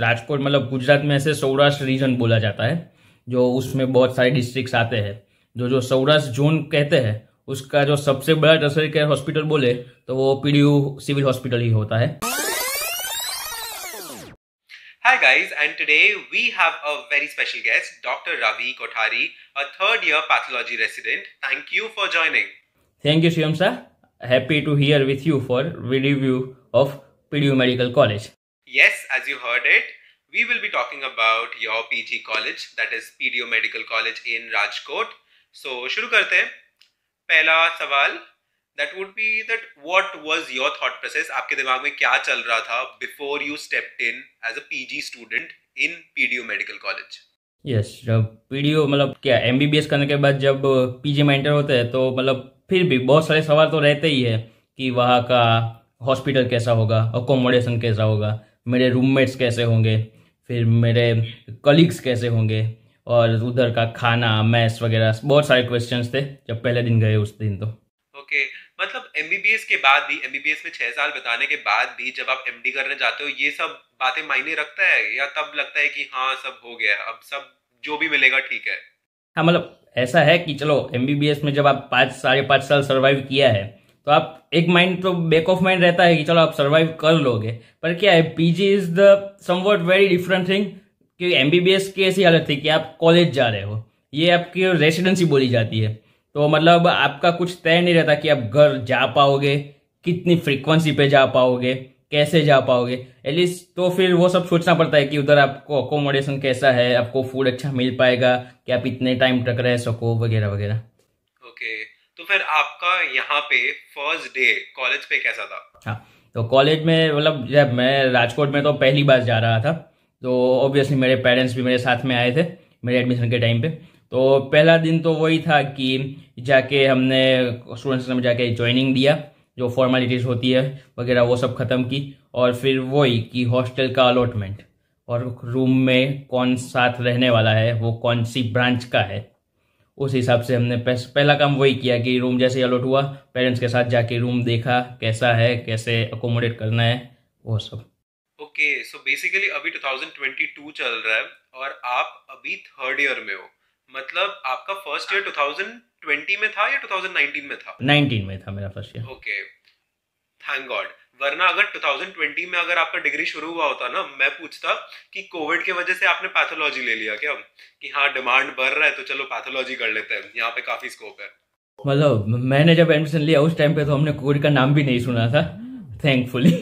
राजकोट मतलब गुजरात में ऐसे सौराष्ट्र रीजन बोला जाता है जो उसमें बहुत सारे डिस्ट्रिक्ट आते हैं जो जो सौराष्ट्र जोन कहते हैं उसका जो सबसे बड़ा नर्सरी केयर हॉस्पिटल बोले तो वो पीडीयू सिविल हॉस्पिटल ही होता है Hi guys, and today we have a very special guest, Dr. Ravi Kothari, a third-year pathology resident. Thank you for joining. Thank you, Shyam sir. Happy to hear with you for review of PDU Medical College. Yes, as you heard it, we will be talking about your PG college, that is PDO Medical College in Rajkot. So, शुरू करते हैं पहला सवाल that would be that what was your thought process आपके दिमाग में क्या चल रहा था before you stepped in as a pg student in pdo medical college yes जब पीडीओ मतलब क्या एमबीबीएस करने के बाद जब पीजी में एंटर होते हैं तो मतलब फिर भी बहुत सारे सवाल तो रहते ही है कि वहाँ का हॉस्पिटल कैसा होगा अकोमोडेशन कैसा होगा मेरे रूममेट्स कैसे होंगे फिर मेरे कलीग्स कैसे होंगे और उधर का खाना मैथ्स वगैरह बहुत सारे क्वेश्चंस थे जब पहले दिन गए उस दिन तो ओके okay. मतलब एमबीबीएस के बाद भी एमबीबीएस में छह साल बिताने के बाद भी जब आप एमडी करने जाते हो ये सब बातें मायने रखता है या तब लगता है कि हाँ सब हो गया अब सब जो भी मिलेगा ठीक है हाँ मतलब ऐसा है कि चलो एमबीबीएस में जब आप पाँच साढ़े पाँच साल सर्वाइव किया है तो आप एक माइंड तो बैक ऑफ माइंड रहता है कि चलो आप सर्वाइव कर लोगे पर क्या है PG is the somewhat very different thing कि एमबीबीएस की ऐसी हालत थी कि आप कॉलेज जा रहे हो ये आपकी रेसिडेंसी बोली जाती है तो मतलब आपका कुछ तय नहीं रहता कि आप घर जा पाओगे कितनी फ्रीक्वेंसी पे जा पाओगे कैसे जा पाओगे एटलीस्ट तो फिर वो सब सोचना पड़ता है कि उधर आपको अकोमोडेशन कैसा है आपको फूड अच्छा मिल पाएगा कि आप इतने टाइम तक रह सको वगैरह वगैरह ओके okay. तो फिर आपका यहाँ पे फर्स्ट डे कॉलेज पे कैसा था हाँ तो कॉलेज में मतलब जब मैं राजकोट में तो पहली बार जा रहा था तो ऑब्वियसली मेरे पेरेंट्स भी मेरे साथ में आए थे मेरे एडमिशन के टाइम पे तो पहला दिन तो वही था कि जाके हमने स्टूडेंट्स ने जाके ज्वाइनिंग दिया जो फॉर्मेलिटीज़ होती है वगैरह वो सब ख़त्म की और फिर वही कि हॉस्टल का अलॉटमेंट और रूम में कौन साथ रहने वाला है वो कौन सी ब्रांच का है उस हिसाब से हमने पहला काम वही किया कि रूम जैसे अलॉट हुआ पेरेंट्स के साथ जाके रूम देखा कैसा है कैसे अकोमोडेट करना है वो सब ओके सो बेसिकली अभी 2022 चल रहा है और आप अभी थर्ड ईयर में हो मतलब आपका फर्स्ट ईयर 2020 में था या 2019 में था 19 में था मेरा first year okay thank God वरना अगर 2020 में अगर आपका डिग्री शुरू हुआ होता ना मैं पूछता कि कोविड के वजह से आपने पैथोलॉजी ले लिया क्या कि हाँ डिमांड बढ़ रहा है तो चलो पैथोलॉजी कर लेते हैं यहाँ पे काफी स्कोप है मतलब मैंने जब एडमिशन लिया उस टाइम पे तो हमने कोविड का नाम भी नहीं सुना था थैंकफुली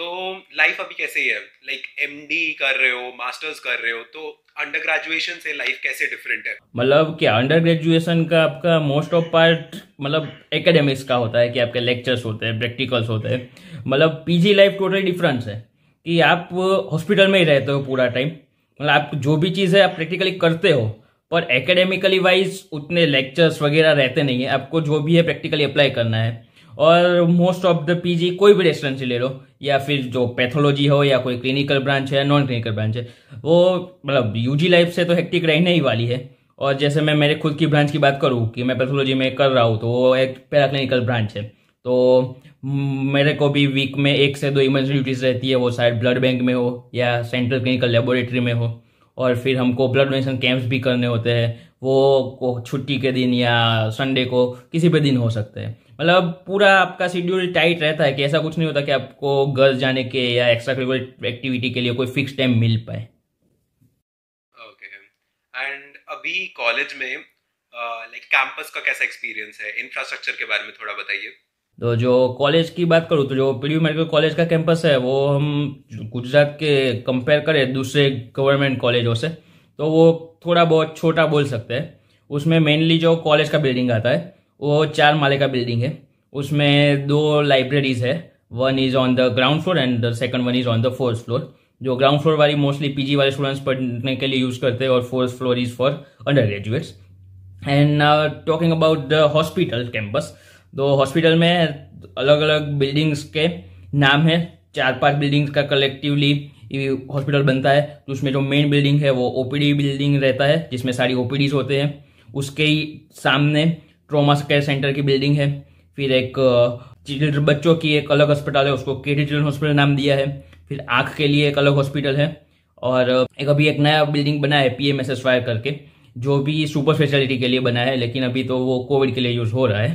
तो लाइफ अभी कैसे है लाइक like, एमडी कर रहे हो मास्टर्स कर रहे हो तो अंडर ग्रेजुएशन से लाइफ कैसे डिफरेंट है मतलब क्या अंडर ग्रेजुएशन का आपका मोस्ट ऑफ पार्ट मतलब एकेडमिक्स का होता है कि आपके लेक्चर्स होते हैं प्रैक्टिकल्स होते हैं मतलब पीजी लाइफ टोटली डिफरेंस है कि आप हॉस्पिटल में ही रहते हो पूरा टाइम मतलब आप जो भी चीज़ है आप प्रैक्टिकली करते हो पर एकेडमिकली वाइज उतने लेक्चर्स वगैरह रहते नहीं है आपको जो भी है प्रैक्टिकली अप्लाई करना है और मोस्ट ऑफ द पीजी कोई भी रेस्टोरेंट ले लो या फिर जो पैथोलॉजी हो या कोई क्लिनिकल ब्रांच है नॉन क्लिनिकल ब्रांच है वो मतलब यूजी लाइफ से तो हेक्टिक रहने ही वाली है और जैसे मैं मेरे खुद की ब्रांच की बात करूँ कि मैं पैथोलॉजी में कर रहा हूँ तो वो एक पैरा क्लिनिकल ब्रांच है तो मेरे को भी वीक में एक से दो इमरजेंसी ड्यूटीज़ रहती है वो शायद ब्लड बैंक में हो या सेंट्रल क्लिनिकल लेबोरेटरी में हो और फिर हमको ब्लड डोनेशन कैंप्स भी करने होते हैं वो छुट्टी के दिन या संडे को किसी भी दिन हो सकते हैं मतलब पूरा आपका शेड्यूल टाइट रहता है कि ऐसा कुछ नहीं होता कि आपको गर्ल्स जाने के या एक्स्ट्रा करिकुलर एक्टिविटी के लिए कोई फिक्स टाइम मिल पाए ओके एंड अभी कॉलेज में लाइक कैंपस का कैसा एक्सपीरियंस है इंफ्रास्ट्रक्चर के बारे में थोड़ा बताइए तो जो कॉलेज की बात करूँ तो जो पीडीयू मेडिकल कॉलेज का कैंपस है वो हम गुजरात के कंपेयर करें दूसरे गवर्नमेंट कॉलेजों से तो वो थोड़ा बहुत छोटा बोल सकते हैं उसमें मेनली जो कॉलेज का बिल्डिंग आता है वो चार माले का बिल्डिंग है उसमें दो लाइब्रेरीज है one is on the ground floor and the second one is on the fourth floor जो ग्राउंड फ्लोर वाली मोस्टली पीजी वाले स्टूडेंट्स पढ़ने के लिए यूज़ करते हैं और fourth floor is for under graduates and talking about the hospital campus तो हॉस्पिटल में अलग अलग बिल्डिंग्स के नाम है चार पांच बिल्डिंग्स का कलेक्टिवली हॉस्पिटल बनता है तो उसमें जो मेन बिल्डिंग है वो ओपीडी बिल्डिंग रहता है जिसमें सारी ओपीडीज होते हैं उसके ही सामने ट्रोमा केयर सेंटर की बिल्डिंग है फिर एक चिल्ड्रन बच्चों की एक अलग अस्पताल है उसको के चिल्ड्रन हॉस्पिटल नाम दिया है फिर आँख के लिए एक अलग हॉस्पिटल है और एक अभी एक नया बिल्डिंग बना है पी एम एस एस करके जो भी सुपर स्पेशलिटी के लिए बना है लेकिन अभी तो वो कोविड के लिए यूज हो रहा है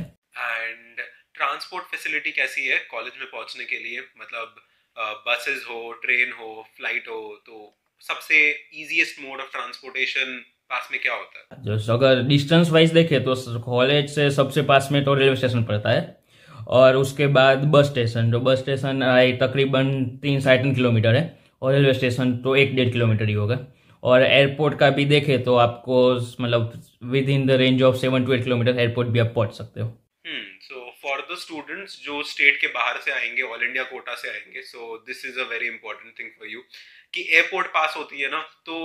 एंड ट्रांसपोर्ट फैसिलिटी कैसी है कॉलेज में पहुंचने के लिए मतलब बसेस हो ट्रेन हो फ्लाइट हो तो सबसे इजीएस्ट मोड ऑफ ट्रांसपोर्टेशन पास में क्या होता है जस्ट अगर डिस्टेंस वाइज देखें तो कॉलेज से सबसे पास में तो रेलवे स्टेशन पड़ता है और उसके बाद बस स्टेशन जो बस स्टेशन तकरीबन तीन साढ़े तीन किलोमीटर है और रेलवे स्टेशन तो एक डेढ़ किलोमीटर ही होगा और एयरपोर्ट का भी देखें तो आपको मतलब within the range of seven to eight kilometre airport भी आप पहुंच सकते हो स्टूडेंट्स जो स्टेट के बाहर से आएंगे ऑल इंडिया कोटा से आएंगे so this is a very important thing for you कि एयरपोर्ट पास होती है ना तो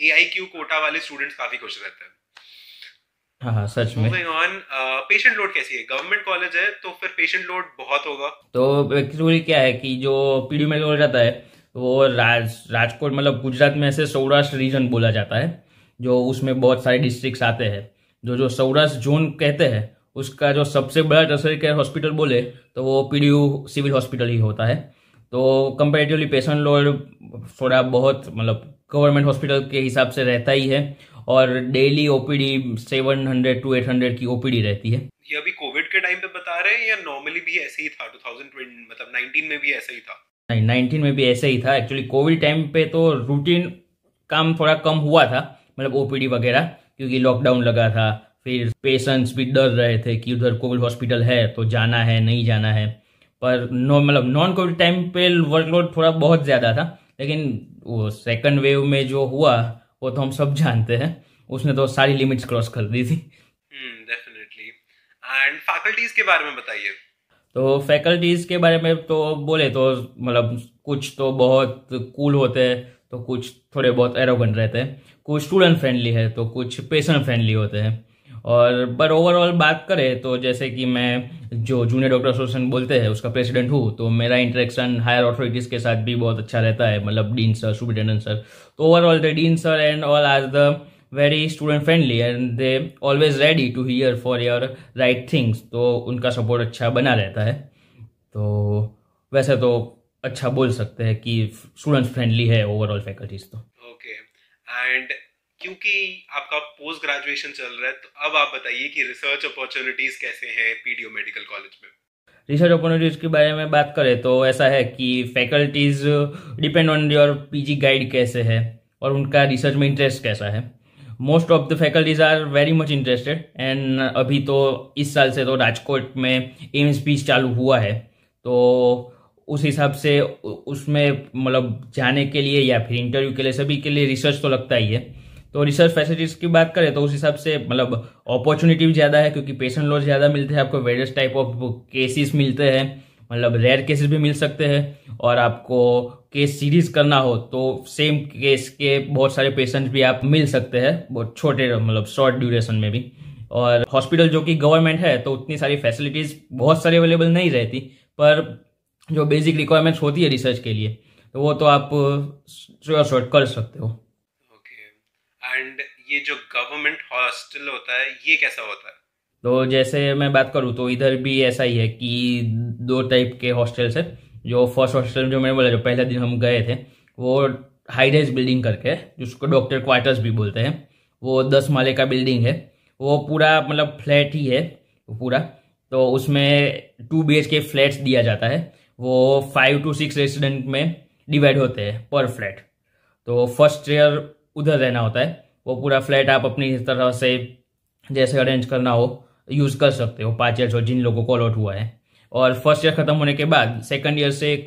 ए आई क्यू कोटा वाले स्टूडेंट्स काफ़ी खुश रहते हैं हाँ, हाँ सच में ऑन पेशेंट लोड कैसी है गवर्नमेंट कॉलेज है तो फिर पेशेंट लोड बहुत होगा तो एक्चुअली क्या है कि जो पीडी में लोड है वो राज राजकोट मतलब गुजरात में ऐसे सौराष्ट्र रीजन बोला जाता है जो उसमें बहुत सारे डिस्ट्रिक्ट आते हैं जो जो सौराष्ट्र जोन कहते हैं उसका जो सबसे बड़ा टर्सरी केयर हॉस्पिटल बोले तो वो पी सिविल हॉस्पिटल ही होता है तो कंपेरेटिवली पेशेंट लोड थोड़ा बहुत मतलब गवर्नमेंट हॉस्पिटल के हिसाब से रहता ही है और daily OPD seven hundred to eight hundred की ओपीडी रहती है ये अभी कोविड के टाइम पे बता रहे हैं या नॉर्मली भी ऐसे ही था 2020 मतलब 19 में भी ऐसा ही था नहीं 19 में भी ऐसे ही था एक्चुअली कोविड टाइम पे तो रूटीन काम थोड़ा कम हुआ था मतलब ओपीडी वगैरह क्योंकि लॉकडाउन लगा था फिर पेशेंट्स भी डर रहे थे कि उधर कोविड हॉस्पिटल है तो जाना है नहीं जाना है पर नो मतलब नॉन कोविड टाइम पे वर्कलोड थोड़ा बहुत ज़्यादा था लेकिन वो सेकंड वेव में जो हुआ वो तो हम सब जानते हैं उसने तो सारी लिमिट्स क्रॉस कर दी थी डेफिनेटली एंड फैकल्टीज के बारे में बताइए तो फैकल्टीज के बारे में तो बोले तो मतलब कुछ तो बहुत कूल होते हैं तो कुछ थोड़े बहुत एरोगन रहते हैं कुछ स्टूडेंट फ्रेंडली है तो कुछ पेशेंट फ्रेंडली होते हैं और पर ओवरऑल बात करें तो जैसे कि मैं जो जूनियर डॉक्टर एसोसिएशन बोलते हैं उसका प्रेसिडेंट हूँ तो मेरा इंटरेक्शन हायर अथॉरिटीज़ के साथ भी बहुत अच्छा रहता है मतलब डीन सर सुप्रिटेंडेंट सर तो overall the dean sir and all are the very student friendly and they always ready to hear for your right things तो उनका सपोर्ट अच्छा बना रहता है तो वैसे तो अच्छा बोल सकते हैं कि स्टूडेंट फ्रेंडली है ओवरऑल फैकल्टीज तो ओके okay. एंड And... क्योंकि आपका पोस्ट ग्रेजुएशन चल रहा है तो अब आप बताइए कि रिसर्च अपॉर्चुनिटीज कैसे हैं पीडीओ मेडिकल कॉलेज में रिसर्च अपॉर्चुनिटीज के बारे में बात करें तो ऐसा है कि faculties depend on your PG guide कैसे है और उनका रिसर्च में इंटरेस्ट कैसा है most of the faculties are very much interested and अभी तो इस साल से तो राजकोट में एम्स बीच चालू हुआ है तो उस हिसाब से उसमें मतलब जाने के लिए या फिर इंटरव्यू के लिए सभी के लिए रिसर्च तो लगता ही है तो रिसर्च फैसिलिटीज की बात करें तो उस हिसाब से मतलब अपॉर्चुनिटी भी ज़्यादा है क्योंकि पेशेंट लोग ज़्यादा मिलते हैं आपको वेरियस टाइप ऑफ केसेस मिलते हैं मतलब रेयर केसेस भी मिल सकते हैं और आपको केस सीरीज करना हो तो सेम केस के बहुत सारे पेशेंट भी आप मिल सकते हैं बहुत छोटे मतलब शॉर्ट ड्यूरेशन में भी और हॉस्पिटल जो कि गवर्नमेंट है तो उतनी सारी फैसिलिटीज़ बहुत सारी अवेलेबल नहीं रहती पर जो बेसिक रिक्वायरमेंट्स होती है रिसर्च के लिए तो वो तो आप श्योर शॉर्ट कर सकते हो एंड ये जो गवर्नमेंट हॉस्टल होता है ये कैसा होता है तो जैसे मैं बात करूँ तो इधर भी ऐसा ही है कि दो टाइप के हॉस्टल्स है जो फर्स्ट हॉस्टल जो मैंने बोला जो पहला दिन हम गए थे वो हाई रेज बिल्डिंग करके जिसको डॉक्टर क्वार्टर्स भी बोलते हैं वो दस माले का बिल्डिंग है वो पूरा मतलब फ्लैट ही है पूरा तो उसमें टू बी के फ्लैट्स दिया जाता है वो फाइव टू सिक्स रेसिडेंट में डिवाइड होते हैं पर फ्लैट तो फर्स्ट ईयर उधर रहना होता है वो पूरा फ्लैट आप अपनी तरह से जैसे अरेंज करना हो यूज़ कर सकते हो पाँच ईयर जिन लोगों को अलॉट हुआ है और फर्स्ट ईयर खत्म होने के बाद सेकंड ईयर से एक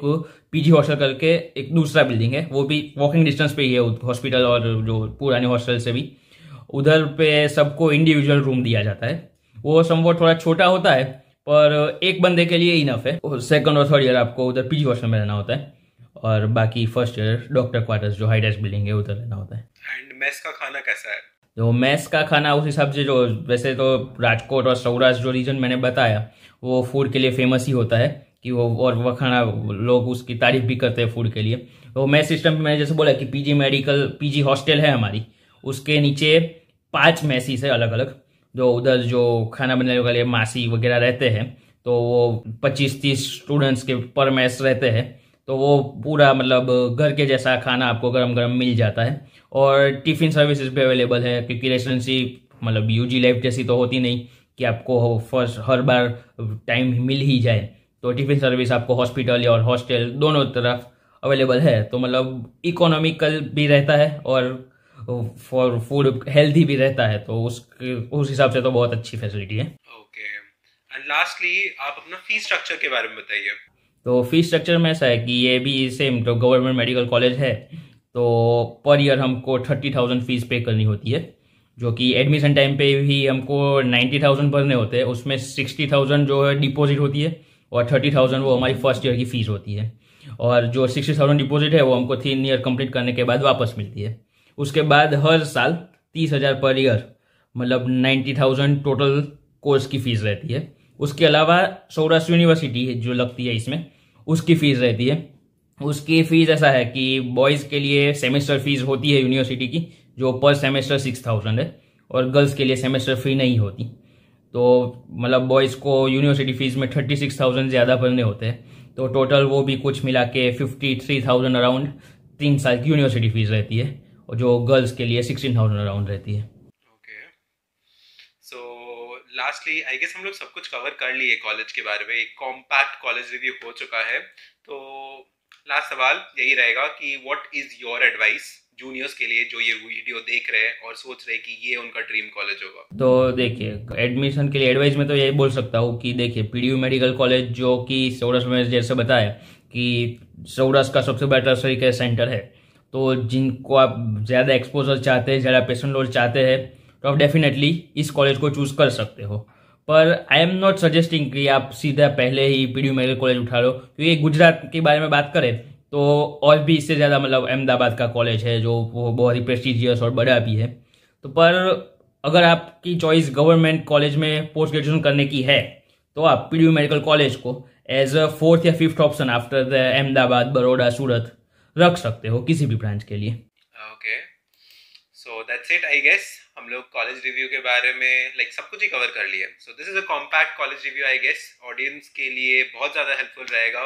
पीजी हॉस्टल करके एक दूसरा बिल्डिंग है वो भी वॉकिंग डिस्टेंस पे ही है हॉस्पिटल और जो पुराने हॉस्टल से भी उधर पे सबको इंडिविजुअल रूम दिया जाता है वो संभव थोड़ा छोटा होता है पर एक बंदे के लिए इनफ है सेकंड और थर्ड ईयर आपको उधर पीजी हॉस्टल में रहना होता है और बाकी फर्स्ट ईयर डॉक्टर क्वार्टर्स जो हाई डेस्क बिल्डिंग है उधर लेना होता है एंड मेस का खाना कैसा है तो मैस का खाना उस हिसाब से जो वैसे तो राजकोट और सौराष्ट्र जो रीजन मैंने बताया वो फूड के लिए फेमस ही होता है कि वो और वह खाना लोग उसकी तारीफ भी करते हैं फूड के लिए तो मैस सिस्टम मैंने जैसे बोला कि पीजी मेडिकल पीजी हॉस्टल है हमारी उसके नीचे पांच मैसीज है अलग अलग जो उधर जो खाना बनाने वाले मासी वगैरह रहते हैं तो वो पच्चीस तीस स्टूडेंट्स के पर मैस रहते हैं तो वो पूरा मतलब घर के जैसा खाना आपको गर्म गर्म मिल जाता है और टिफ़िन सर्विसेज भी अवेलेबल है क्योंकि रेस्टोरेंसी मतलब यूजी लाइफ जैसी तो होती नहीं कि आपको फर्स्ट हर बार टाइम मिल ही जाए तो टिफ़िन सर्विस आपको हॉस्पिटल और हॉस्टल दोनों तरफ अवेलेबल है तो मतलब इकोनॉमिकल भी रहता है और फॉर फूड हेल्थी भी रहता है तो उस उस हिसाब से तो बहुत अच्छी फैसिलिटी है ओके एंड लास्टली आप अपना फी स्ट्रक्चर के बारे में बताइए तो फीस स्ट्रक्चर में ऐसा है कि ये भी सेम तो गवर्नमेंट मेडिकल कॉलेज है तो पर ईयर हमको थर्टी थाउजेंड फीस पे करनी होती है जो कि एडमिशन टाइम पे भी हमको नाइन्टी थाउजेंड भरने होते हैं उसमें सिक्सटी थाउजेंड जो है डिपॉजिट होती है और थर्टी थाउजेंड वो हमारी फर्स्ट ईयर की फ़ीस होती है और जो सिक्सटी थाउजेंड डिपॉजिट है वो हमको तीन ईयर कंप्लीट करने के बाद वापस मिलती है उसके बाद हर साल तीस हज़ार पर ईयर मतलब नाइन्टी थाउजेंड टोटल कोर्स की फ़ीस रहती है उसके अलावा सौराष्ट्र यूनिवर्सिटी जो लगती है इसमें उसकी फीस रहती है उसकी फीस ऐसा है कि बॉयज़ के लिए सेमेस्टर फीस होती है यूनिवर्सिटी की जो पर सेमेस्टर सिक्स थाउजेंड है और गर्ल्स के लिए सेमेस्टर फी नहीं होती तो मतलब बॉयज़ को यूनिवर्सिटी फीस में थर्टी सिक्स थाउजेंड ज़्यादा भरने होते हैं तो टोटल वो भी कुछ मिला के फिफ्टी थ्री थाउजेंड अराउंड तीन साल की यूनिवर्सिटी फीस रहती है और जो गर्ल्स के लिए सिक्सटीन थाउजेंड अराउंड रहती है लास्टली आई गेस हम लोग सब कुछ कवर कर लिए कॉलेज के बारे में एक कॉम्पैक्ट कॉलेज रिव्यू हो चुका है तो लास्ट सवाल यही रहेगा कि what is your advice juniors के लिए जो ये वीडियो देख रहे हैं और सोच रहे कि ये उनका ड्रीम कॉलेज होगा तो देखिए एडमिशन के लिए एडवाइस में तो यही बोल सकता हूँ कि देखिए पीडीयू मेडिकल कॉलेज जो कि सौराष्ट्र में जैसे बताया कि सौराष्ट्र का सबसे बेटर सही सेंटर है तो जिनको आप ज़्यादा एक्सपोजर चाहते हैं ज़्यादा पेशेंट लोड चाहते हैं तो आप डेफिनेटली इस कॉलेज को चूज कर सकते हो पर आई एम नॉट सजेस्टिंग कि आप सीधा पहले ही पी डी मेडिकल कॉलेज उठा लो क्योंकि गुजरात के बारे में बात करें तो और भी इससे ज़्यादा मतलब अहमदाबाद का कॉलेज है जो बहुत ही प्रेस्टिजियस और बड़ा भी है तो पर अगर आपकी चॉइस गवर्नमेंट कॉलेज में पोस्ट ग्रेजुएशन करने की है तो आप पी मेडिकल कॉलेज को एज अ फोर्थ या fifth option after the Ahmedabad Baroda Surat रख सकते हो किसी भी ब्रांच के लिए okay so that's it I guess हम लोग कॉलेज रिव्यू के बारे में लाइक like, सब कुछ ही कवर कर लिए so this is a compact college review I guess audience के लिए बहुत ज़्यादा हेल्पफुल रहेगा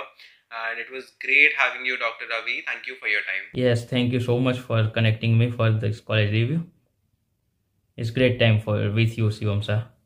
and it was great having you doctor Ravi thank you for your time yes thank you so much for connecting me for this college review it's great time for with you Shivam sir